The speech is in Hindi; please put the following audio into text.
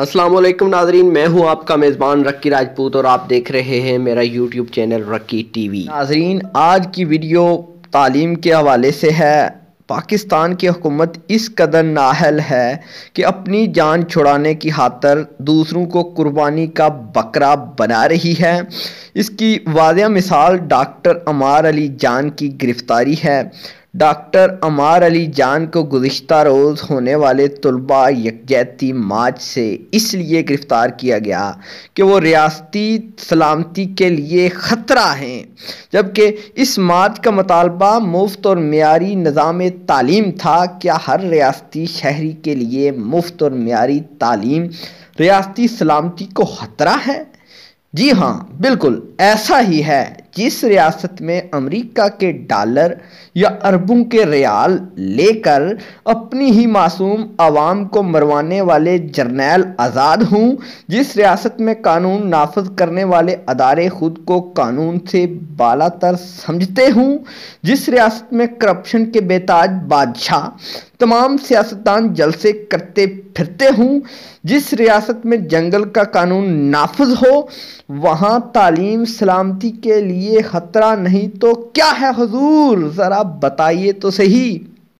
असलम नाजरीन मैं हूं आपका मेज़बान रक्की राजपूत और आप देख रहे हैं मेरा यूट्यूब चैनल रक्की टीवी नाजरीन आज की वीडियो तालीम के हवाले से है पाकिस्तान की हुकूमत इस कदर नाहल है कि अपनी जान छुड़ाने की खातर दूसरों को कुर्बानी का बकरा बना रही है इसकी वाजिया मिसाल डॉक्टर अमार अली जान की गिरफ़्तारी है डॉक्टर अमार अली जान को गुज्त रोज़ होने वाले तलबा यकजहती मार्च से इसलिए गिरफ़्तार किया गया कि वो रियाती सलामती के लिए ख़तरा हैं जबकि इस मार्च का मतालबा मुफ्त और मीरी निज़ाम तालीम था क्या हर रियाती शहरी के लिए मुफ्त और मीरी तालीम रियाती सलामती को ख़तरा है जी हाँ बिल्कुल ऐसा ही है जिस रियासत में अमेरिका के डॉलर या अरबों के रियाल लेकर अपनी ही मासूम आवाम को मरवाने वाले जर्नैल आज़ाद हूँ जिस रियासत में कानून नाफज करने वाले अदारे खुद को कानून से बालातर समझते हूँ जिस रियासत में करप्शन के बेताज बादशाह तमाम सियासतदान जलसे करते फिरते हूँ जिस रियासत में जंगल का कानून नाफज हो वहाँ तालीम सलामती के लिए लिए ख़तरा नहीं तो क्या है हजूर ज़रा बताइए तो सही